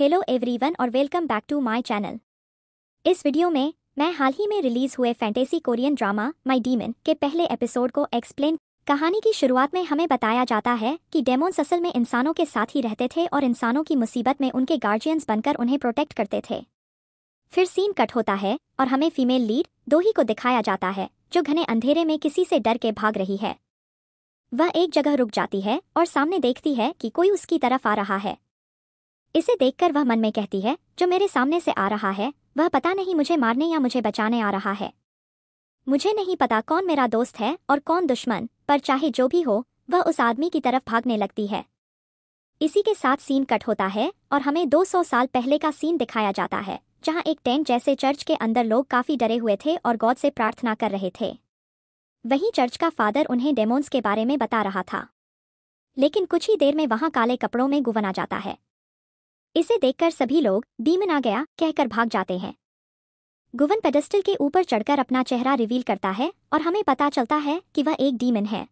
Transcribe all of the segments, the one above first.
hello everyone और welcome back to my channel इस video में मैं हाल ही में रिलीज हुए fantasy Korean drama My Demon के पहले एपिसोड को एक्सप्लेन कहानी की शुरुआत में हमें बताया जाता है कि डेमोन ससल में इंसानों के साथ ही रहते थे और इंसानों की मुसीबत में उनके गार्जियंस बनकर उन्हें प्रोटेक्ट करते थे फिर सीन कट होता है और हमें फीमेल लीड दो को दिखाया जाता है जो घने अंधेरे में किसी से डर के भाग रही है वह एक जगह रुक जाती है और सामने देखती है कि कोई उसकी तरफ आ रहा है इसे देखकर वह मन में कहती है जो मेरे सामने से आ रहा है वह पता नहीं मुझे मारने या मुझे बचाने आ रहा है मुझे नहीं पता कौन मेरा दोस्त है और कौन दुश्मन पर चाहे जो भी हो वह उस आदमी की तरफ भागने लगती है इसी के साथ सीन कट होता है और हमें 200 साल पहले का सीन दिखाया जाता है जहां एक टेंट जैसे चर्च के अंदर लोग काफी डरे हुए थे और गॉड से प्रार्थना कर रहे थे वहीं चर्च का फादर उन्हें डेमोन्स के बारे में बता रहा था लेकिन कुछ ही देर में वहां काले कपड़ों में गुवना जाता है इसे देखकर सभी लोग डीमन आ गया कहकर भाग जाते हैं गुवन पेडेस्टल के ऊपर चढ़कर अपना चेहरा रिवील करता है और हमें पता चलता है कि वह एक डीमन है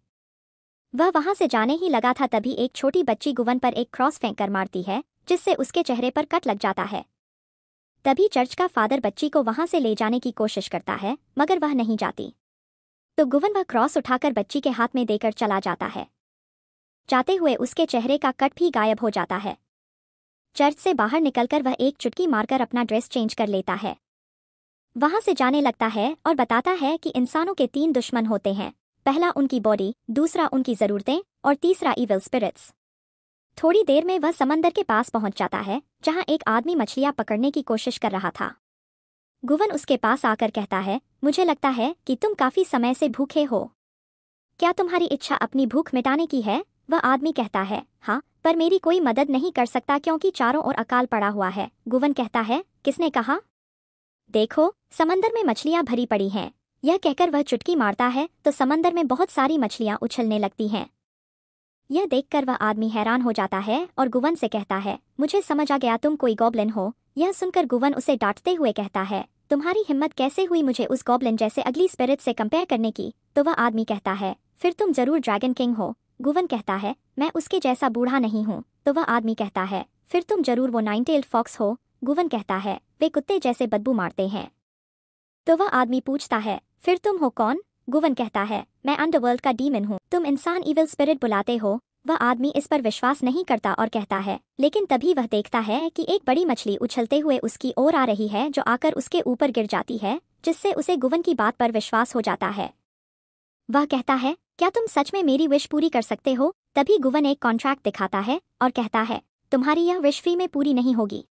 वह वहां से जाने ही लगा था तभी एक छोटी बच्ची गुवन पर एक क्रॉस फेंक कर मारती है जिससे उसके चेहरे पर कट लग जाता है तभी चर्च का फादर बच्ची को वहां से ले जाने की कोशिश करता है मगर वह नहीं जाती तो गुवन वह क्रॉस उठाकर बच्ची के हाथ में देकर चला जाता है जाते हुए उसके चेहरे का कट भी गायब हो जाता है चर्च से बाहर निकलकर वह एक चुटकी मारकर अपना ड्रेस चेंज कर लेता है वहां से जाने लगता है और बताता है कि इंसानों के तीन दुश्मन होते हैं पहला उनकी बॉडी दूसरा उनकी ज़रूरतें और तीसरा इविल स्पिरिट्स थोड़ी देर में वह समंदर के पास पहुंच जाता है जहां एक आदमी मछलियां पकड़ने की कोशिश कर रहा था गुवन उसके पास आकर कहता है मुझे लगता है कि तुम काफी समय से भूखे हो क्या तुम्हारी इच्छा अपनी भूख मिटाने की है वह आदमी कहता है हाँ पर मेरी कोई मदद नहीं कर सकता क्योंकि चारों ओर अकाल पड़ा हुआ है गुवन कहता है किसने कहा देखो समंदर में मछलियां भरी पड़ी हैं यह कहकर वह चुटकी मारता है तो समंदर में बहुत सारी मछलियां उछलने लगती हैं यह देखकर वह आदमी हैरान हो जाता है और गुवन से कहता है मुझे समझ आ गया तुम कोई गॉबलिन हो यह सुनकर गुवन उसे डांटते हुए कहता है तुम्हारी हिम्मत कैसे हुई मुझे उस गॉबलिन जैसे अगली स्पिरिट से कंपेयर करने की तो वह आदमी कहता है फिर तुम जरूर ड्रैगन किंग हो गुवन कहता है मैं उसके जैसा बूढ़ा नहीं हूँ तो वह आदमी कहता है फिर तुम जरूर वो नाइन टेल्ड फॉक्स हो गुवन कहता है वे कुत्ते जैसे बदबू मारते हैं तो वह आदमी पूछता है फिर तुम हो कौन गुवन कहता है मैं अंडरवर्ल्ड का डीमन हूँ तुम इंसान इविल स्पिरिट बुलाते हो वह आदमी इस पर विश्वास नहीं करता और कहता है लेकिन तभी वह देखता है कि एक बड़ी मछली उछलते हुए उसकी ओर आ रही है जो आकर उसके ऊपर गिर जाती है जिससे उसे गुवन की बात पर विश्वास हो जाता है वह कहता है क्या तुम सच में मेरी विश पूरी कर सकते हो तभी गुवन एक कॉन्ट्रैक्ट दिखाता है और कहता है तुम्हारी यह विश फ्री में पूरी नहीं होगी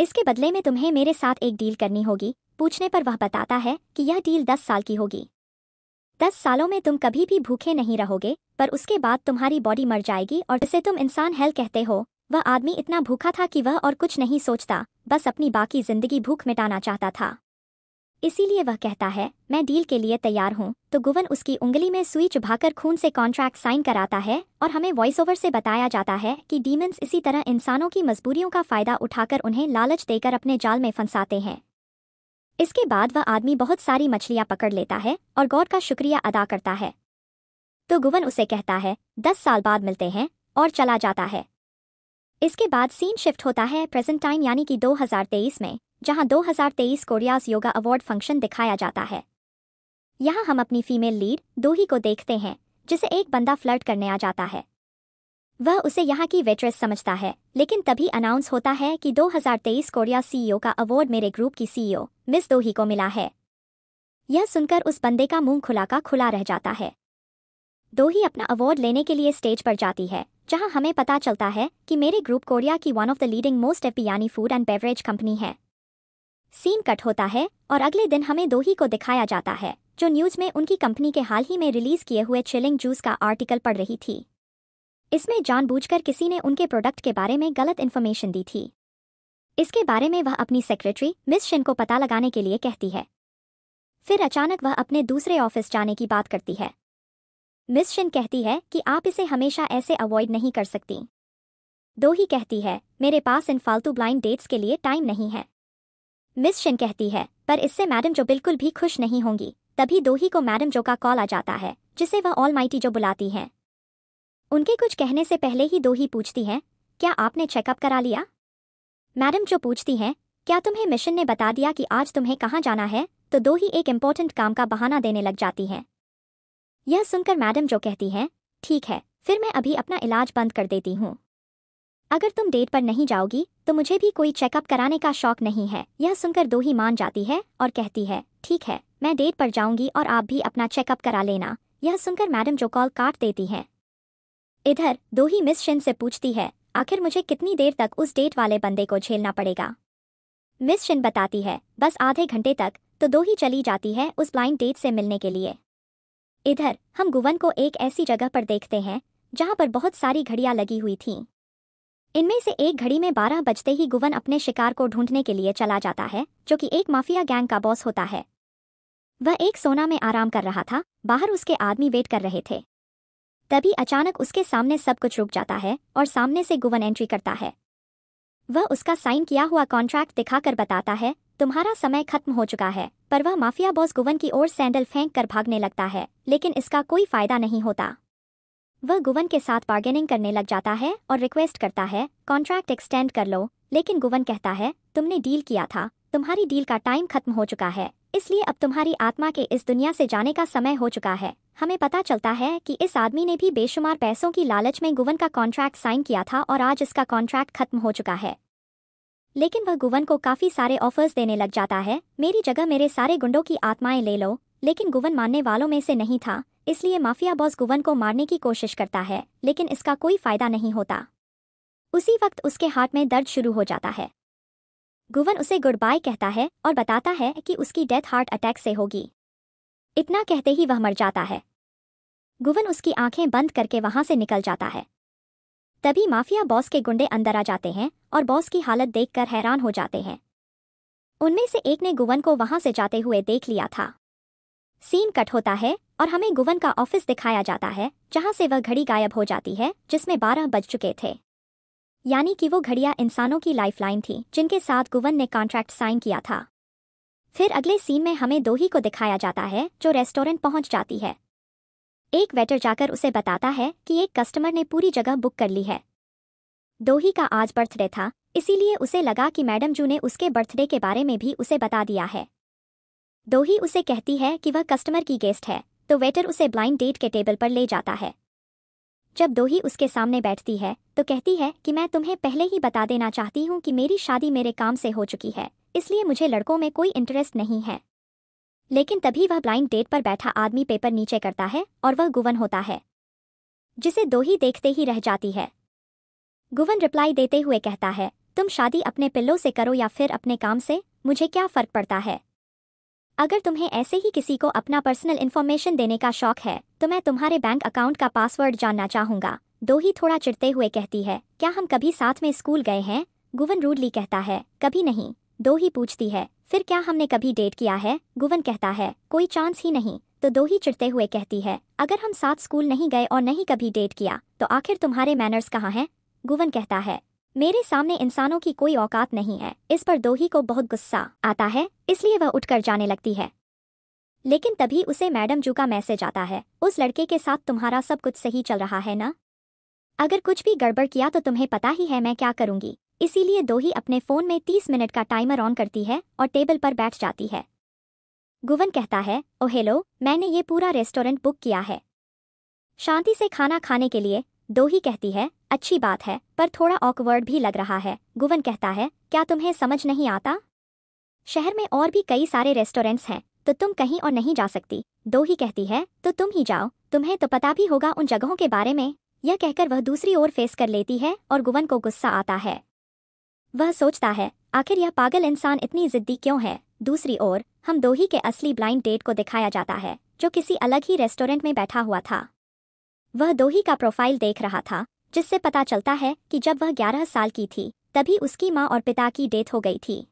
इसके बदले में तुम्हें मेरे साथ एक डील करनी होगी पूछने पर वह बताता है कि यह डील दस साल की होगी दस सालों में तुम कभी भी भूखे नहीं रहोगे पर उसके बाद तुम्हारी बॉडी मर जाएगी और जिसे तुम इंसान हेल कहते हो वह आदमी इतना भूखा था कि वह और कुछ नहीं सोचता बस अपनी बाकी जिंदगी भूख मिटाना चाहता था इसीलिए वह कहता है मैं डील के लिए तैयार हूँ तो गुवन उसकी उंगली में सुई चुभाकर खून से कॉन्ट्रैक्ट साइन कराता है और हमें वॉइस ओवर से बताया जाता है कि डीमंस इसी तरह इंसानों की मजबूरियों का फायदा उठाकर उन्हें लालच देकर अपने जाल में फंसाते हैं इसके बाद वह आदमी बहुत सारी मछलियाँ पकड़ लेता है और गॉड का शुक्रिया अदा करता है तो गुवन उसे कहता है दस साल बाद मिलते हैं और चला जाता है इसके बाद सीन शिफ्ट होता है प्रेजेंट टाइम यानी कि 2023 में जहां 2023 कोरियाज योगा अवार्ड फंक्शन दिखाया जाता है यहां हम अपनी फीमेल लीड दोही को देखते हैं जिसे एक बंदा फ्लर्ट करने आ जाता है वह उसे यहाँ की वेट्रेस समझता है लेकिन तभी अनाउंस होता है कि 2023 कोरिया सीईओ का अवार्ड मेरे ग्रुप की सीईओ मिस e दोही को मिला है यह सुनकर उस बंदे का मुंह खुला का खुला रह जाता है दोही अपना अवार्ड लेने के लिए स्टेज पर जाती है जहां हमें पता चलता है कि मेरे ग्रुप कोरिया की one of the leading most एपी यानी फूड एंड बेवरेज कंपनी है सीन कट होता है और अगले दिन हमें दो ही को दिखाया जाता है जो न्यूज में उनकी कंपनी के हाल ही में रिलीज किए हुए चिलिंग जूस का आर्टिकल पढ़ रही थी इसमें जानबूझकर किसी ने उनके प्रोडक्ट के बारे में गलत इन्फॉर्मेशन दी थी इसके बारे में वह अपनी सेक्रेटरी मिस शिन को पता लगाने के लिए कहती है फिर अचानक वह अपने दूसरे ऑफिस जाने की बात करती है मिस शिन कहती है कि आप इसे हमेशा ऐसे अवॉइड नहीं कर सकती दो ही कहती है मेरे पास इन फालतू ब्लाइंड डेट्स के लिए टाइम नहीं है मिस शिन कहती है पर इससे मैडम जो बिल्कुल भी खुश नहीं होंगी तभी दोही को मैडम जो का कॉल आ जाता है जिसे वह ऑल माइटी जो बुलाती हैं उनके कुछ कहने से पहले ही दोही पूछती हैं क्या आपने चेकअप करा लिया मैडम जो पूछती हैं क्या तुम्हें मिशन ने बता दिया कि आज तुम्हें कहाँ जाना है तो दो ही एक इम्पोर्टेंट काम का बहाना देने लग जाती हैं यह सुनकर मैडम जो कहती हैं ठीक है फिर मैं अभी अपना इलाज बंद कर देती हूँ अगर तुम डेट पर नहीं जाओगी तो मुझे भी कोई चेकअप कराने का शौक नहीं है यह सुनकर दो ही मान जाती है और कहती है ठीक है मैं डेट पर जाऊंगी और आप भी अपना चेकअप करा लेना यह सुनकर मैडम जो कॉल काट देती हैं इधर दो ही मिस शिन से पूछती है आखिर मुझे कितनी देर तक उस डेट वाले बंदे को झेलना पड़ेगा मिस शिन बताती है बस आधे घंटे तक तो दो ही चली जाती है उस ब्लाइंड डेट से मिलने के लिए इधर हम गुवन को एक ऐसी जगह पर देखते हैं जहां पर बहुत सारी घड़ियाँ लगी हुई थीं इनमें से एक घड़ी में बारह बजते ही गुवन अपने शिकार को ढूंढने के लिए चला जाता है जो कि एक माफिया गैंग का बॉस होता है वह एक सोना में आराम कर रहा था बाहर उसके आदमी वेट कर रहे थे तभी अचानक उसके सामने सब कुछ रुक जाता है और सामने से गुवन एंट्री करता है वह उसका साइन किया हुआ कॉन्ट्रैक्ट दिखाकर बताता है तुम्हारा समय खत्म हो चुका है पर वह माफिया बॉस गुवन की ओर सैंडल फेंक कर भागने लगता है लेकिन इसका कोई फायदा नहीं होता वह गुवन के साथ बार्गेनिंग करने लग जाता है और रिक्वेस्ट करता है कॉन्ट्रैक्ट एक्सटेंड कर लो लेकिन गुवन कहता है तुमने डील किया था तुम्हारी डील का टाइम खत्म हो चुका है इसलिए अब तुम्हारी आत्मा के इस दुनिया से जाने का समय हो चुका है हमें पता चलता है कि इस आदमी ने भी बेशुमार पैसों की लालच में गुवन का कॉन्ट्रैक्ट साइन किया था और आज इसका कॉन्ट्रैक्ट खत्म हो चुका है लेकिन वह गुवन को काफी सारे ऑफर्स देने लग जाता है मेरी जगह मेरे सारे गुंडों की आत्माएं ले लो लेकिन गुवन मानने वालों में से नहीं था इसलिए माफिया बॉस गुवन को मारने की कोशिश करता है लेकिन इसका कोई फायदा नहीं होता उसी वक्त उसके हाथ में दर्द शुरू हो जाता है गुवन उसे गुड बाय कहता है और बताता है कि उसकी डेथ हार्ट अटैक से होगी इतना कहते ही वह मर जाता है गुवन उसकी आंखें बंद करके वहां से निकल जाता है तभी माफिया बॉस के गुंडे अंदर आ जाते हैं और बॉस की हालत देखकर हैरान हो जाते हैं उनमें से एक ने गुवन को वहां से जाते हुए देख लिया था सीन कट होता है और हमें गुवन का ऑफिस दिखाया जाता है जहां से वह घड़ी गायब हो जाती है जिसमें बारह बज चुके थे यानी कि वो घड़िया इंसानों की लाइफलाइन थी जिनके साथ गुवन ने कॉन्ट्रैक्ट साइन किया था फिर अगले सीन में हमें दोही को दिखाया जाता है जो रेस्टोरेंट पहुंच जाती है एक वेटर जाकर उसे बताता है कि एक कस्टमर ने पूरी जगह बुक कर ली है दोही का आज बर्थडे था इसीलिए उसे लगा कि मैडम जू ने उसके बर्थडे के बारे में भी उसे बता दिया है दोही उसे कहती है कि वह कस्टमर की गेस्ट है तो वेटर उसे ब्लाइंड डेट के टेबल पर ले जाता है जब दोही उसके सामने बैठती है तो कहती है कि मैं तुम्हें पहले ही बता देना चाहती हूँ कि मेरी शादी मेरे काम से हो चुकी है इसलिए मुझे लड़कों में कोई इंटरेस्ट नहीं है लेकिन तभी वह ब्लाइंड डेट पर बैठा आदमी पेपर नीचे करता है और वह गुवन होता है जिसे दोही देखते ही रह जाती है गुवन रिप्लाई देते हुए कहता है तुम शादी अपने पिल्लों से करो या फिर अपने काम से मुझे क्या फर्क पड़ता है अगर तुम्हें ऐसे ही किसी को अपना पर्सनल इन्फॉर्मेशन देने का शौक है तो मैं तुम्हारे बैंक अकाउंट का पासवर्ड जानना चाहूंगा दो ही थोड़ा चिड़ते हुए कहती है क्या हम कभी साथ में स्कूल गए हैं गुवन रूडली कहता है कभी नहीं दो ही पूछती है फिर क्या हमने कभी डेट किया है गुवन कहता है कोई चांस ही नहीं तो दो ही चिड़ते हुए कहती है अगर हम साथ स्कूल नहीं गए और नहीं कभी डेट किया तो आखिर तुम्हारे मैनर्स कहाँ हैं गुवन कहता है मेरे सामने इंसानों की कोई औकात नहीं है इस पर दोही को बहुत गुस्सा आता है इसलिए वह उठकर जाने लगती है लेकिन तभी उसे मैडम जू का मैसेज आता है उस लड़के के साथ तुम्हारा सब कुछ सही चल रहा है ना अगर कुछ भी गड़बड़ किया तो तुम्हें पता ही है मैं क्या करूंगी इसीलिए दोही अपने फोन में तीस मिनट का टाइमर ऑन करती है और टेबल पर बैठ जाती है गुवन कहता है ओ हेलो मैंने ये पूरा रेस्टोरेंट बुक किया है शांति से खाना खाने के लिए दोही कहती है अच्छी बात है पर थोड़ा ऑकवर्ड भी लग रहा है गुवन कहता है क्या तुम्हें समझ नहीं आता शहर में और भी कई सारे रेस्टोरेंट्स हैं तो तुम कहीं और नहीं जा सकती दो ही कहती है तो तुम ही जाओ तुम्हें तो पता भी होगा उन जगहों के बारे में यह कहकर वह दूसरी ओर फेस कर लेती है और गुवन को गुस्सा आता है वह सोचता है आखिर यह पागल इंसान इतनी जिद्दी क्यों है दूसरी ओर हम दो ही के असली ब्लाइंड डेट को दिखाया जाता है जो किसी अलग ही रेस्टोरेंट में बैठा हुआ था वह दो ही का प्रोफाइल देख रहा था जिससे पता चलता है कि जब वह ग्यारह साल की थी तभी उसकी माँ और पिता की डेथ हो गई थी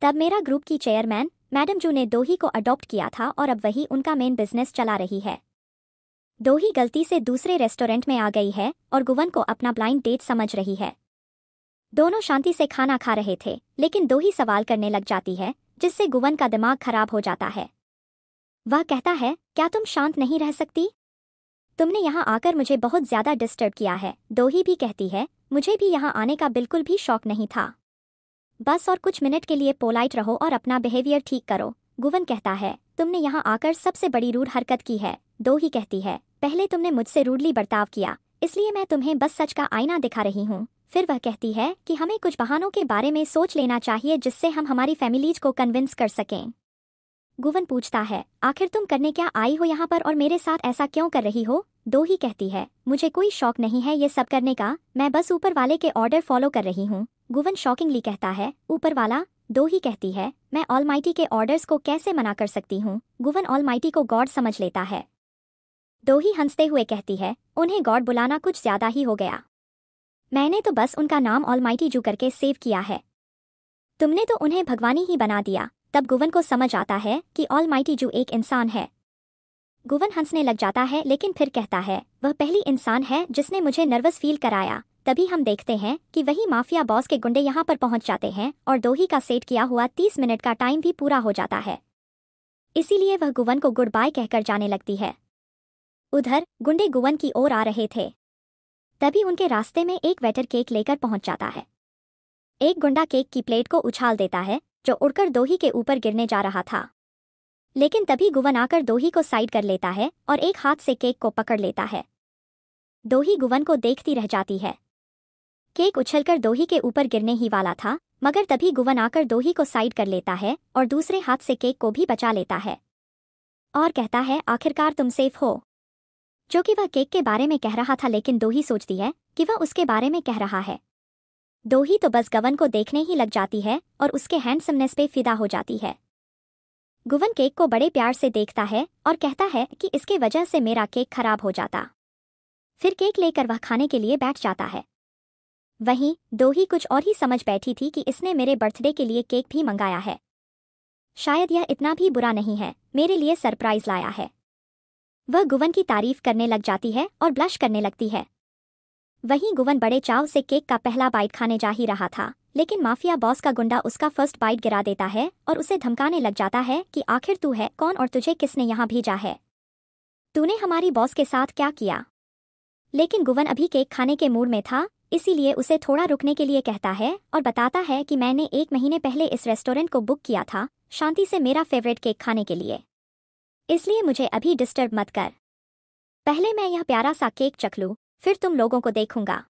तब मेरा ग्रुप की चेयरमैन मैडम जू ने दोही को अडॉप्ट किया था और अब वही उनका मेन बिजनेस चला रही है दोही गलती से दूसरे रेस्टोरेंट में आ गई है और गुवन को अपना ब्लाइंड डेट समझ रही है दोनों शांति से खाना खा रहे थे लेकिन दोही सवाल करने लग जाती है जिससे गुवन का दिमाग खराब हो जाता है वह कहता है क्या तुम शांत नहीं रह सकती तुमने यहाँ आकर मुझे बहुत ज्यादा डिस्टर्ब किया है दोही भी कहती है मुझे भी यहाँ आने का बिल्कुल भी शौक नहीं था बस और कुछ मिनट के लिए पोलाइट रहो और अपना बिहेवियर ठीक करो गुवन कहता है तुमने यहाँ आकर सबसे बड़ी रूढ़ हरकत की है दो ही कहती है पहले तुमने मुझसे रूडली बर्ताव किया इसलिए मैं तुम्हें बस सच का आईना दिखा रही हूँ फिर वह कहती है कि हमें कुछ बहानों के बारे में सोच लेना चाहिए जिससे हम हमारी फैमिलीज को कन्विंस कर सकें गुवन पूछता है आखिर तुम करने क्या आई हो यहाँ पर और मेरे साथ ऐसा क्यों कर रही हो दो ही कहती है मुझे कोई शौक नहीं है ये सब करने का मैं बस ऊपर वाले के ऑर्डर फॉलो कर रही हूँ गुवन शॉकिंगली कहता है ऊपर वाला दो ही कहती है मैं ऑल के ऑर्डर्स को कैसे मना कर सकती हूँ गुवन ऑल को गॉड समझ लेता है दो ही हंसते हुए कहती है उन्हें गॉड बुलाना कुछ ज्यादा ही हो गया मैंने तो बस उनका नाम माइटी जू करके सेव किया है तुमने तो उन्हें भगवानी ही बना दिया तब गुवन को समझ आता है कि ऑल माइटी जू एक इंसान है गुवन हंसने लग जाता है लेकिन फिर कहता है वह पहली इंसान है जिसने मुझे नर्वस फील कराया तभी हम देखते हैं कि वही माफिया बॉस के गुंडे यहाँ पर पहुंच जाते हैं और दोही का सेट किया हुआ तीस मिनट का टाइम भी पूरा हो जाता है इसीलिए वह गुवन को गुड बाय कहकर जाने लगती है उधर गुंडे गुवन की ओर आ रहे थे तभी उनके रास्ते में एक वेटर केक लेकर पहुंच जाता है एक गुंडा केक की प्लेट को उछाल देता है जो उड़कर दोही के ऊपर गिरने जा रहा था लेकिन तभी गुवन आकर दोही को साइड कर लेता है और एक हाथ से केक को पकड़ लेता है दोही गुवन को देखती रह जाती है केक उछलकर दोही के ऊपर गिरने ही वाला था मगर तभी गुवन आकर दोही को साइड कर लेता है और दूसरे हाथ से केक को भी बचा लेता है और कहता है आखिरकार तुम सेफ हो जो कि वह केक के बारे में कह रहा था लेकिन दोही सोचती है कि वह उसके बारे में कह रहा है दो ही तो बस गवन को देखने ही लग जाती है और उसके हैंडसमनेस पे फिदा हो जाती है गुवन केक को बड़े प्यार से देखता है और कहता है कि इसके वजह से मेरा केक खराब हो जाता फिर केक लेकर वह खाने के लिए बैठ जाता है वहीं दो ही कुछ और ही समझ बैठी थी कि इसने मेरे बर्थडे के लिए केक भी मंगाया है शायद यह इतना भी बुरा नहीं है मेरे लिए सरप्राइज लाया है वह गुवन की तारीफ करने लग जाती है और ब्लश करने लगती है वहीं गुवन बड़े चाव से केक का पहला बाइट खाने जा ही रहा था लेकिन माफिया बॉस का गुंडा उसका फर्स्ट बाइट गिरा देता है और उसे धमकाने लग जाता है कि आखिर तू है कौन और तुझे किसने यहाँ भेजा है तूने हमारी बॉस के साथ क्या किया लेकिन गुवन अभी केक खाने के मूड में था इसीलिए उसे थोड़ा रुकने के लिए कहता है और बताता है कि मैंने एक महीने पहले इस रेस्टोरेंट को बुक किया था शांति से मेरा फेवरेट केक खाने के लिए इसलिए मुझे अभी डिस्टर्ब मत कर पहले मैं यह प्यारा सा केक चख लूँ फिर तुम लोगों को देखूंगा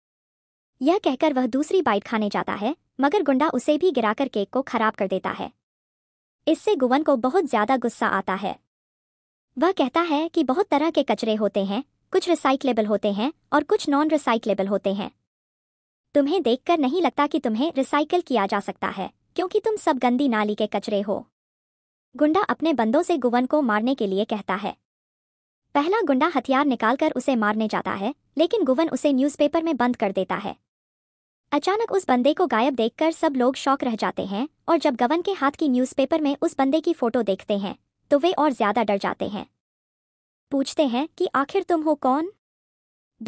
यह कहकर वह दूसरी बाइट खाने जाता है मगर गुंडा उसे भी गिराकर केक को खराब कर देता है इससे गुवन को बहुत ज्यादा गुस्सा आता है वह कहता है कि बहुत तरह के कचरे होते हैं कुछ रिसाइकलेबल होते हैं और कुछ नॉन रिसाइकलेबल होते हैं तुम्हें देखकर नहीं लगता कि तुम्हें रिसाइकल किया जा सकता है क्योंकि तुम सब गंदी नाली के कचरे हो गुंडा अपने बंदों से गुवन को मारने के लिए कहता है पहला गुंडा हथियार निकालकर उसे मारने जाता है लेकिन गुवन उसे न्यूज़पेपर में बंद कर देता है अचानक उस बंदे को गायब देखकर सब लोग शौक रह जाते हैं और जब गवन के हाथ की न्यूज़पेपर में उस बंदे की फोटो देखते हैं तो वे और ज्यादा डर जाते हैं पूछते हैं कि आखिर तुम हो कौन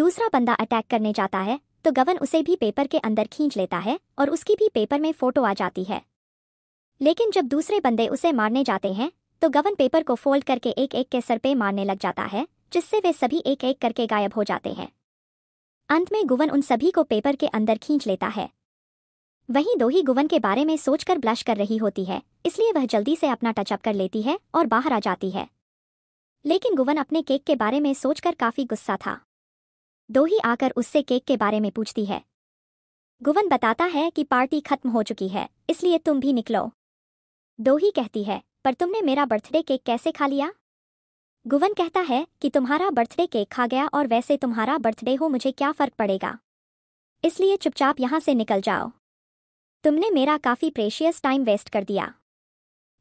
दूसरा बंदा अटैक करने जाता है तो गवन उसे भी पेपर के अंदर खींच लेता है और उसकी भी पेपर में फोटो आ जाती है लेकिन जब दूसरे बंदे उसे मारने जाते हैं तो गवन पेपर को फोल्ड करके एक एक के सर पे मारने लग जाता है जिससे वे सभी एक एक करके गायब हो जाते हैं अंत में गुवन उन सभी को पेपर के अंदर खींच लेता है वहीं दोही गुवन के बारे में सोचकर ब्लश कर रही होती है इसलिए वह जल्दी से अपना टचअप कर लेती है और बाहर आ जाती है लेकिन गुवन अपने केक के बारे में सोचकर काफी गुस्सा था दोही आकर उससे केक के बारे में पूछती है गुवन बताता है कि पार्टी खत्म हो चुकी है इसलिए तुम भी निकलो दोही कहती है पर तुमने मेरा बर्थडे केक कैसे खा लिया गुवन कहता है कि तुम्हारा बर्थडे केक खा गया और वैसे तुम्हारा बर्थडे हो मुझे क्या फर्क पड़ेगा इसलिए चुपचाप यहां से निकल जाओ तुमने मेरा काफी प्रेशियस टाइम वेस्ट कर दिया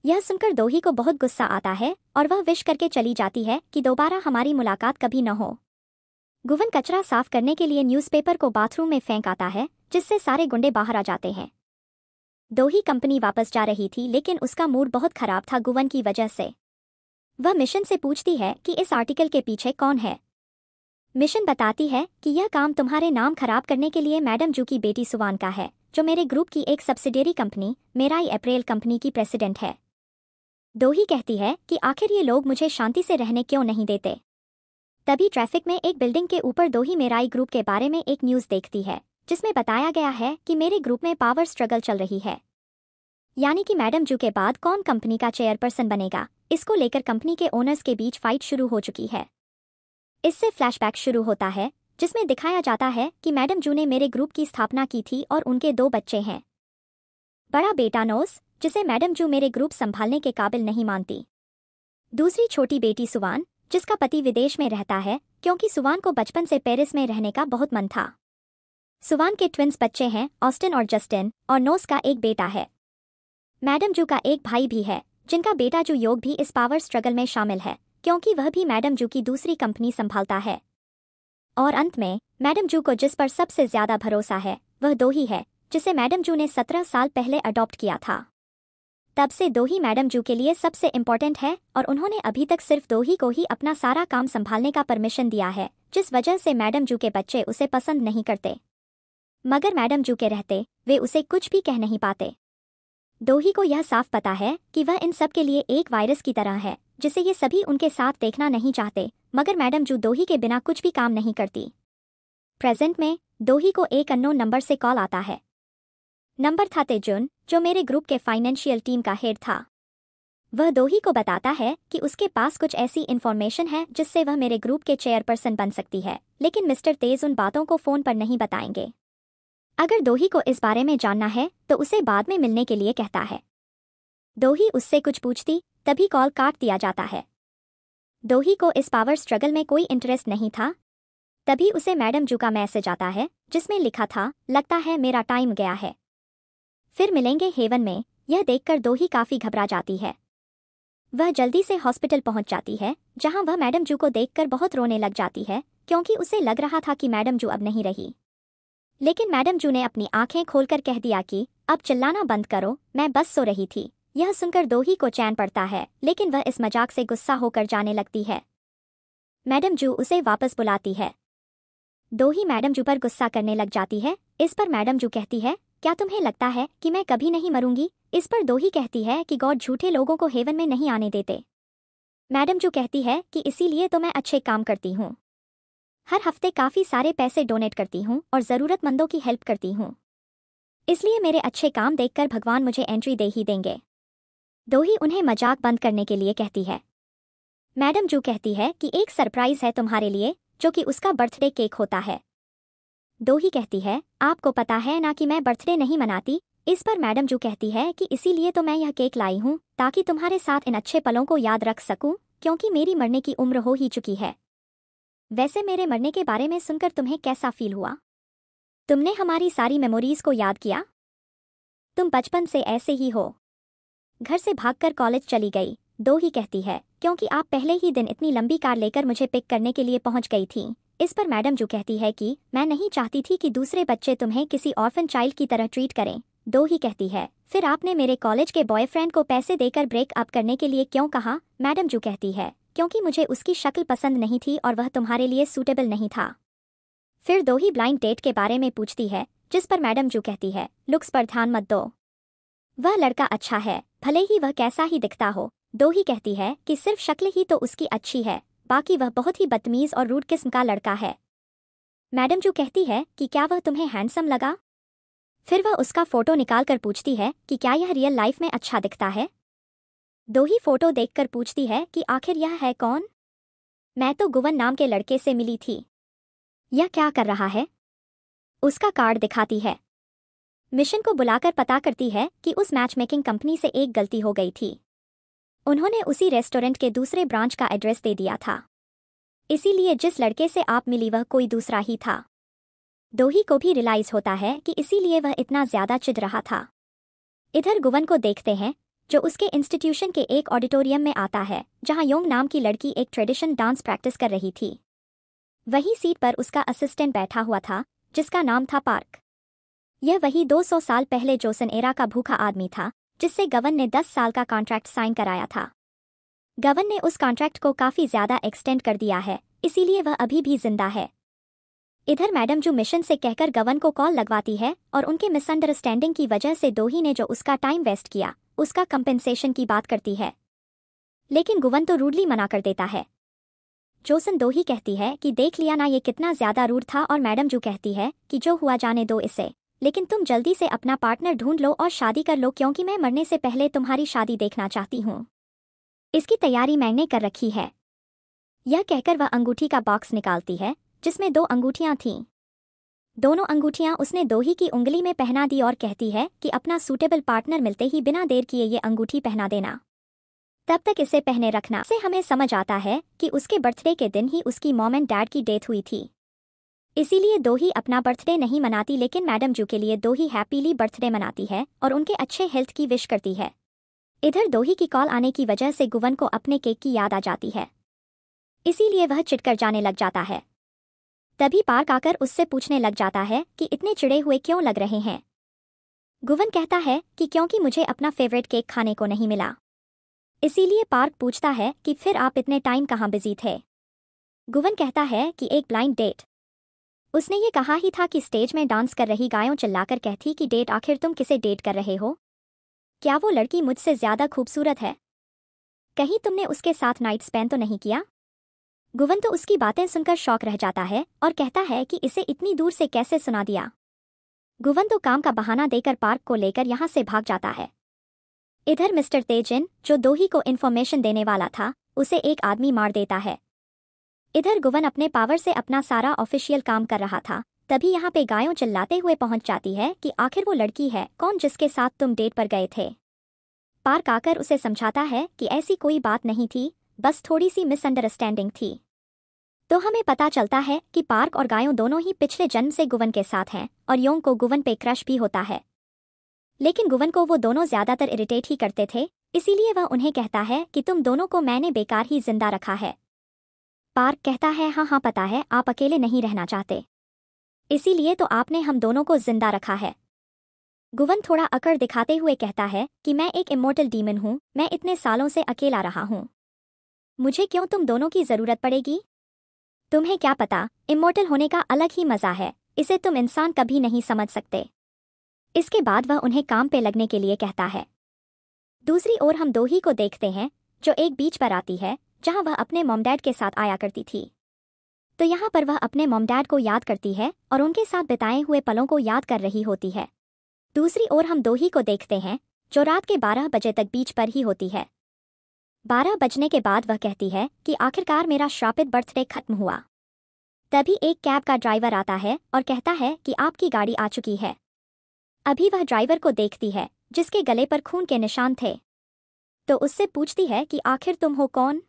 यह सुनकर दोही को बहुत गुस्सा आता है और वह विश करके चली जाती है कि दोबारा हमारी मुलाकात कभी न हो गुवन कचरा साफ करने के लिए न्यूज़पेपर को बाथरूम में फेंक आता है जिससे सारे गुंडे बाहर आ जाते हैं दोही कंपनी वापस जा रही थी लेकिन उसका मूड बहुत खराब था गुवन की वजह से वह मिशन से पूछती है कि इस आर्टिकल के पीछे कौन है मिशन बताती है कि यह काम तुम्हारे नाम खराब करने के लिए मैडम जू की बेटी सुवान का है जो मेरे ग्रुप की एक सब्सिडियरी कंपनी मेराई अप्रैल कंपनी की प्रेसिडेंट है दोही कहती है कि आखिर ये लोग मुझे शांति से रहने क्यों नहीं देते तभी ट्रैफिक में एक बिल्डिंग के ऊपर दोही मेराई ग्रुप के बारे में एक न्यूज़ देखती है जिसमें बताया गया है कि मेरे ग्रुप में पावर स्ट्रगल चल रही है यानी कि मैडम जू के बाद कौन कंपनी का चेयरपर्सन बनेगा इसको लेकर कंपनी के ओनर्स के बीच फाइट शुरू हो चुकी है इससे फ्लैशबैक शुरू होता है जिसमें दिखाया जाता है कि मैडम जू ने मेरे ग्रुप की स्थापना की थी और उनके दो बच्चे हैं बड़ा बेटा नोस जिसे मैडम जू मेरे ग्रुप संभालने के काबिल नहीं मानती दूसरी छोटी बेटी सुवान जिसका पति विदेश में रहता है क्योंकि सुवान को बचपन से पेरिस में रहने का बहुत मन था सुवान के ट्विंस बच्चे हैं ऑस्टिन और जस्टिन और नोस का एक बेटा है मैडम जू का एक भाई भी है जिनका बेटा जू योग भी इस पावर स्ट्रगल में शामिल है क्योंकि वह भी मैडम जू की दूसरी कंपनी संभालता है और अंत में मैडम जू को जिस पर सबसे ज्यादा भरोसा है वह दो ही है जिसे मैडम जू ने सत्रह साल पहले अडॉप्ट किया था तब से दो ही मैडम जू के लिए सबसे इम्पोर्टेंट है और उन्होंने अभी तक सिर्फ दो ही को ही अपना सारा काम संभालने का परमिशन दिया है जिस वजह से मैडम जू के बच्चे उसे पसंद नहीं करते मगर मैडम जू के रहते वे उसे कुछ भी कह नहीं पाते डोही को यह साफ पता है कि वह इन सब के लिए एक वायरस की तरह है जिसे ये सभी उनके साथ देखना नहीं चाहते मगर मैडम जू दोही के बिना कुछ भी काम नहीं करती प्रेजेंट में दोही को एक अन्नो नंबर से कॉल आता है नंबर था तेजुन जो मेरे ग्रुप के फाइनेंशियल टीम का हेड था वह दोही को बताता है कि उसके पास कुछ ऐसी इन्फॉर्मेशन है जिससे वह मेरे ग्रुप के चेयरपर्सन बन सकती है लेकिन मिस्टर तेज उन बातों को फोन पर नहीं बताएंगे अगर दोही को इस बारे में जानना है तो उसे बाद में मिलने के लिए कहता है दोही उससे कुछ पूछती तभी कॉल काट दिया जाता है दोही को इस पावर स्ट्रगल में कोई इंटरेस्ट नहीं था तभी उसे मैडम जू का मैसेज आता है जिसमें लिखा था लगता है मेरा टाइम गया है फिर मिलेंगे हेवन में यह देखकर दोही काफी घबरा जाती है वह जल्दी से हॉस्पिटल पहुंच जाती है जहां वह मैडम जू को देखकर बहुत रोने लग जाती है क्योंकि उसे लग रहा था कि मैडम जू अब नहीं रही लेकिन मैडम जू ने अपनी आंखें खोलकर कह दिया कि अब चिल्लाना बंद करो मैं बस सो रही थी यह सुनकर दोही को चैन पड़ता है लेकिन वह इस मजाक से गुस्सा होकर जाने लगती है मैडम जू उसे वापस बुलाती है दोही मैडम जू पर गुस्सा करने लग जाती है इस पर मैडम जू कहती है क्या तुम्हें लगता है कि मैं कभी नहीं मरूंगी इस पर दोही कहती है कि गॉड झूठे लोगों को हेवन में नहीं आने देते मैडम जू कहती है कि इसीलिए तो मैं अच्छे काम करती हूँ हर हफ्ते काफ़ी सारे पैसे डोनेट करती हूँ और ज़रूरतमंदों की हेल्प करती हूँ इसलिए मेरे अच्छे काम देखकर भगवान मुझे एंट्री दे ही देंगे दोही उन्हें मजाक बंद करने के लिए कहती है मैडम जू कहती है कि एक सरप्राइज है तुम्हारे लिए जो कि उसका बर्थडे केक होता है दोही कहती है आपको पता है ना कि मैं बर्थडे नहीं मनाती इस पर मैडम जू कहती है कि इसीलिए तो मैं यह केक लाई हूं ताकि तुम्हारे साथ इन अच्छे पलों को याद रख सकूँ क्योंकि मेरी मरने की उम्र हो ही चुकी है वैसे मेरे मरने के बारे में सुनकर तुम्हें कैसा फील हुआ तुमने हमारी सारी मेमोरीज को याद किया तुम बचपन से ऐसे ही हो घर से भागकर कॉलेज चली गई दो ही कहती है क्योंकि आप पहले ही दिन इतनी लंबी कार लेकर मुझे पिक करने के लिए पहुंच गई थी इस पर मैडम जो कहती है कि मैं नहीं चाहती थी कि दूसरे बच्चे तुम्हें किसी ऑर्फन चाइल्ड की तरह ट्रीट करें दो ही कहती है फिर आपने मेरे कॉलेज के बॉयफ्रेंड को पैसे देकर ब्रेक अप करने के लिए क्यों कहा मैडम जो कहती है क्योंकि मुझे उसकी शक्ल पसंद नहीं थी और वह तुम्हारे लिए सूटेबल नहीं था फिर दो ही ब्लाइंड डेट के बारे में पूछती है जिस पर मैडम जू कहती है लुक्स पर ध्यान मत दो वह लड़का अच्छा है भले ही वह कैसा ही दिखता हो दो ही कहती है कि सिर्फ शक्ल ही तो उसकी अच्छी है बाकी वह बहुत ही बदतमीज और रूढ़ किस्म का लड़का है मैडम जू कहती है कि क्या वह तुम्हें हैंडसम लगा फिर वह उसका फोटो निकालकर पूछती है कि क्या यह रियल लाइफ में अच्छा दिखता है दो ही फोटो देखकर पूछती है कि आखिर यह है कौन मैं तो गुवन नाम के लड़के से मिली थी यह क्या कर रहा है उसका कार्ड दिखाती है मिशन को बुलाकर पता करती है कि उस मैचमेकिंग कंपनी से एक गलती हो गई थी उन्होंने उसी रेस्टोरेंट के दूसरे ब्रांच का एड्रेस दे दिया था इसीलिए जिस लड़के से आप मिली वह कोई दूसरा ही था दोही को भी रिलाइज होता है कि इसीलिए वह इतना ज्यादा चिद रहा था इधर गुवन को देखते हैं जो उसके इंस्टीट्यूशन के एक ऑडिटोरियम में आता है जहां योंग नाम की लड़की एक ट्रेडिशन डांस प्रैक्टिस कर रही थी वही सीट पर उसका असिस्टेंट बैठा हुआ था जिसका नाम था पार्क यह वही 200 साल पहले जोसन एरा का भूखा आदमी था जिससे गवन ने 10 साल का कॉन्ट्रैक्ट साइन कराया था गवन ने उस कॉन्ट्रैक्ट को काफ़ी ज़्यादा एक्सटेंड कर दिया है इसीलिए वह अभी भी जिंदा है इधर मैडम जो मिशन से कहकर गवन को कॉल लगवाती है और उनके मिसअंडरस्टैंडिंग की वजह से दोही ने जो उसका टाइम वेस्ट किया उसका कंपेंसेशन की बात करती है लेकिन गुवन तो रूडली मना कर देता है जोसन दो ही कहती है कि देख लिया ना ये कितना ज्यादा रूड था और मैडम जू कहती है कि जो हुआ जाने दो इसे लेकिन तुम जल्दी से अपना पार्टनर ढूंढ लो और शादी कर लो क्योंकि मैं मरने से पहले तुम्हारी शादी देखना चाहती हूँ इसकी तैयारी मैंने कर रखी है यह कहकर वह अंगूठी का बॉक्स निकालती है जिसमें दो अंगूठियां थीं दोनों अंगूठियां उसने दोही की उंगली में पहना दी और कहती है कि अपना सूटेबल पार्टनर मिलते ही बिना देर किए ये अंगूठी पहना देना तब तक इसे पहने रखना से हमें समझ आता है कि उसके बर्थडे के दिन ही उसकी मॉम एंड डैड की डेथ हुई थी इसीलिए दो ही अपना बर्थडे नहीं मनाती लेकिन मैडम जू के लिए दो ही हैप्पीली बर्थडे मनाती है और उनके अच्छे हेल्थ की विश करती है इधर दो ही की कॉल आने की वजह से गुवन को अपने केक की याद आ जाती है इसीलिए वह चिटकर जाने लग जाता है तभी पार्क आकर उससे पूछने लग जाता है कि इतने चिड़े हुए क्यों लग रहे हैं गुवन कहता है कि क्योंकि मुझे अपना फेवरेट केक खाने को नहीं मिला इसीलिए पार्क पूछता है कि फिर आप इतने टाइम कहाँ बिजी थे गुवन कहता है कि एक ब्लाइंड डेट उसने ये कहा ही था कि स्टेज में डांस कर रही गायों चिल्लाकर कहती कि डेट आखिर तुम किसे डेट कर रहे हो क्या वो लड़की मुझसे ज्यादा खूबसूरत है कहीं तुमने उसके साथ नाइट स्पेंड तो नहीं किया गुवन तो उसकी बातें सुनकर शौक रह जाता है और कहता है कि इसे इतनी दूर से कैसे सुना दिया गुवन तो काम का बहाना देकर पार्क को लेकर यहां से भाग जाता है इधर मिस्टर तेजिन जो दोही को इन्फॉर्मेशन देने वाला था उसे एक आदमी मार देता है इधर गुवन अपने पावर से अपना सारा ऑफिशियल काम कर रहा था तभी यहाँ पे गायों चिल्लाते हुए पहुंच जाती है कि आखिर वो लड़की है कौन जिसके साथ तुम डेट पर गए थे पार्क आकर उसे समझाता है कि ऐसी कोई बात नहीं थी बस थोड़ी सी मिसअंडरस्टैंडिंग थी तो हमें पता चलता है कि पार्क और गायों दोनों ही पिछले जन्म से गुवन के साथ हैं और योंग को गुवन पे क्रश भी होता है लेकिन गुवन को वो दोनों ज्यादातर इरिटेट ही करते थे इसीलिए वह उन्हें कहता है कि तुम दोनों को मैंने बेकार ही जिंदा रखा है पार्क कहता है हाँ हाँ पता है आप अकेले नहीं रहना चाहते इसीलिए तो आपने हम दोनों को जिंदा रखा है गुवन थोड़ा अकड़ दिखाते हुए कहता है कि मैं एक इमोटल डीमन हूं मैं इतने सालों से अकेला रहा हूँ मुझे क्यों तुम दोनों की जरूरत पड़ेगी तुम्हें क्या पता इमोटल होने का अलग ही मजा है इसे तुम इंसान कभी नहीं समझ सकते इसके बाद वह उन्हें काम पे लगने के लिए कहता है दूसरी ओर हम दो ही को देखते हैं जो एक बीच पर आती है जहां वह अपने मोमडैड के साथ आया करती थी तो यहाँ पर वह अपने मोमडैड को याद करती है और उनके साथ बिताए हुए पलों को याद कर रही होती है दूसरी ओर हम दो ही को देखते हैं जो रात के बारह बजे तक बीच पर ही होती है बारह बजने के बाद वह कहती है कि आखिरकार मेरा श्रापित बर्थडे खत्म हुआ तभी एक कैब का ड्राइवर आता है और कहता है कि आपकी गाड़ी आ चुकी है अभी वह ड्राइवर को देखती है जिसके गले पर खून के निशान थे तो उससे पूछती है कि आखिर तुम हो कौन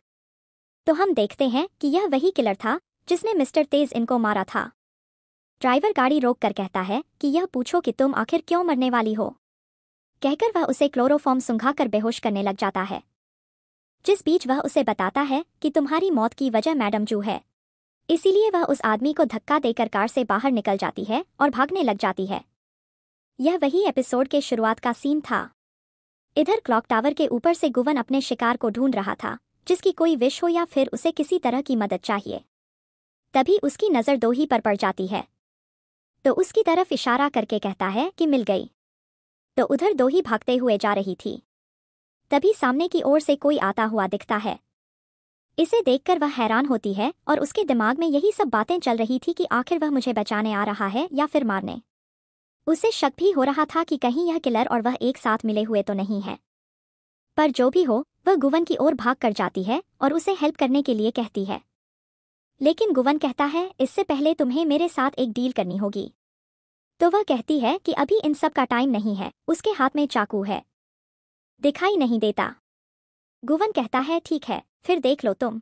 तो हम देखते हैं कि यह वही किलर था जिसने मिस्टर तेज इनको मारा था ड्राइवर गाड़ी रोक कर कहता है कि यह पूछो कि तुम आखिर क्यों मरने वाली हो कहकर वह उसे क्लोरोफॉर्म सुंघाकर बेहोश करने लग जाता है जिस बीच वह उसे बताता है कि तुम्हारी मौत की वजह मैडम जू है इसीलिए वह उस आदमी को धक्का देकर कार से बाहर निकल जाती है और भागने लग जाती है यह वही एपिसोड के शुरुआत का सीन था इधर क्लॉक टावर के ऊपर से गुवन अपने शिकार को ढूंढ रहा था जिसकी कोई विश हो या फिर उसे किसी तरह की मदद चाहिए तभी उसकी नज़र दो ही पर पड़ जाती है तो उसकी तरफ इशारा करके कहता है कि मिल गई तो उधर दो ही भागते हुए जा रही थी तभी सामने की ओर से कोई आता हुआ दिखता है इसे देखकर वह हैरान होती है और उसके दिमाग में यही सब बातें चल रही थी कि आखिर वह मुझे बचाने आ रहा है या फिर मारने उसे शक भी हो रहा था कि कहीं यह किलर और वह एक साथ मिले हुए तो नहीं है पर जो भी हो वह गुवन की ओर भाग कर जाती है और उसे हेल्प करने के लिए कहती है लेकिन गुवन कहता है इससे पहले तुम्हें मेरे साथ एक डील करनी होगी तो वह कहती है कि अभी इन सब का टाइम नहीं है उसके हाथ में चाकू है दिखाई नहीं देता गुवन कहता है ठीक है फिर देख लो तुम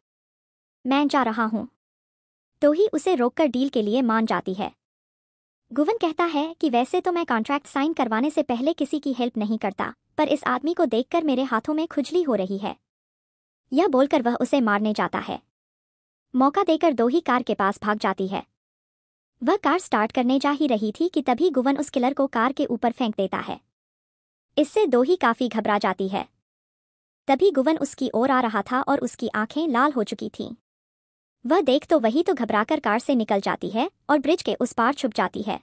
मैं जा रहा हूं तो ही उसे रोककर डील के लिए मान जाती है गुवन कहता है कि वैसे तो मैं कॉन्ट्रैक्ट साइन करवाने से पहले किसी की हेल्प नहीं करता पर इस आदमी को देखकर मेरे हाथों में खुजली हो रही है यह बोलकर वह उसे मारने जाता है मौका देकर दो ही कार के पास भाग जाती है वह कार स्टार्ट करने जा ही रही थी कि तभी गुवन उस किलर को कार के ऊपर फेंक देता है इससे दो ही काफी घबरा जाती है तभी गुवन उसकी ओर आ रहा था और उसकी आंखें लाल हो चुकी थीं वह देख तो वही तो घबराकर कार से निकल जाती है और ब्रिज के उस पार छुप जाती है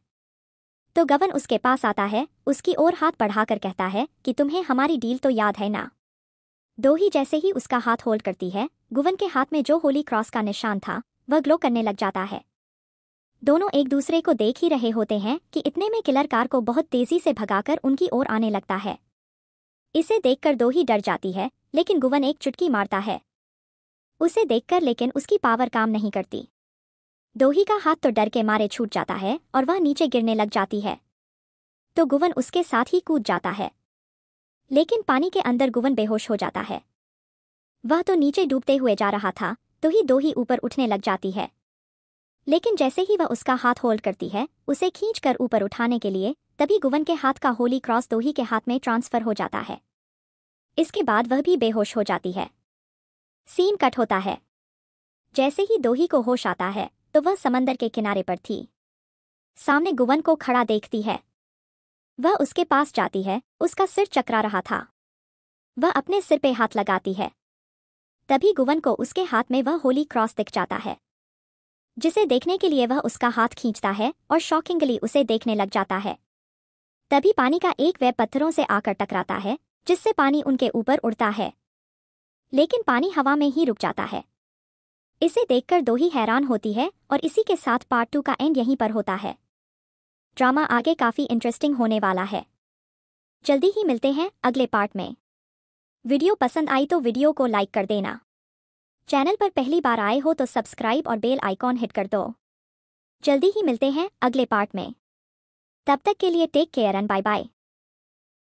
तो गवन उसके पास आता है उसकी ओर हाथ बढ़ाकर कहता है कि तुम्हें हमारी डील तो याद है ना दो ही जैसे ही उसका हाथ होल्ड करती है गुवन के हाथ में जो होली क्रॉस का निशान था वह ग्लो करने लग जाता है दोनों एक दूसरे को देख ही रहे होते हैं कि इतने में किलर कार को बहुत तेजी से भगाकर उनकी ओर आने लगता है इसे देखकर दो ही डर जाती है लेकिन गुवन एक चुटकी मारता है उसे देखकर लेकिन उसकी पावर काम नहीं करती दोही का हाथ तो डर के मारे छूट जाता है और वह नीचे गिरने लग जाती है तो गुवन उसके साथ ही कूद जाता है लेकिन पानी के अंदर गुवन बेहोश हो जाता है वह तो नीचे डूबते हुए जा रहा था तो ही दो ही ऊपर उठने लग जाती है लेकिन जैसे ही वह उसका हाथ होल्ड करती है उसे खींच कर ऊपर उठाने के लिए तभी गुवन के हाथ का होली क्रॉस दोही के हाथ में ट्रांसफर हो जाता है इसके बाद वह भी बेहोश हो जाती है सीन कट होता है जैसे ही दोही को होश आता है तो वह समंदर के किनारे पर थी सामने गुवन को खड़ा देखती है वह उसके पास जाती है उसका सिर चकरा रहा था वह अपने सिर पे हाथ लगाती है तभी गुवन को उसके हाथ में वह होली क्रॉस दिख जाता है जिसे देखने के लिए वह उसका हाथ खींचता है और शॉकिंगली उसे देखने लग जाता है तभी पानी का एक वह पत्थरों से आकर टकराता है जिससे पानी उनके ऊपर उड़ता है लेकिन पानी हवा में ही रुक जाता है इसे देखकर दो ही हैरान होती है और इसी के साथ पार्ट टू का एंड यहीं पर होता है ड्रामा आगे काफी इंटरेस्टिंग होने वाला है जल्दी ही मिलते हैं अगले पार्ट में वीडियो पसंद आई तो वीडियो को लाइक कर देना चैनल पर पहली बार आए हो तो सब्सक्राइब और बेल आइकॉन हिट कर दो जल्दी ही मिलते हैं अगले पार्ट में तब तक के लिए take care and bye bye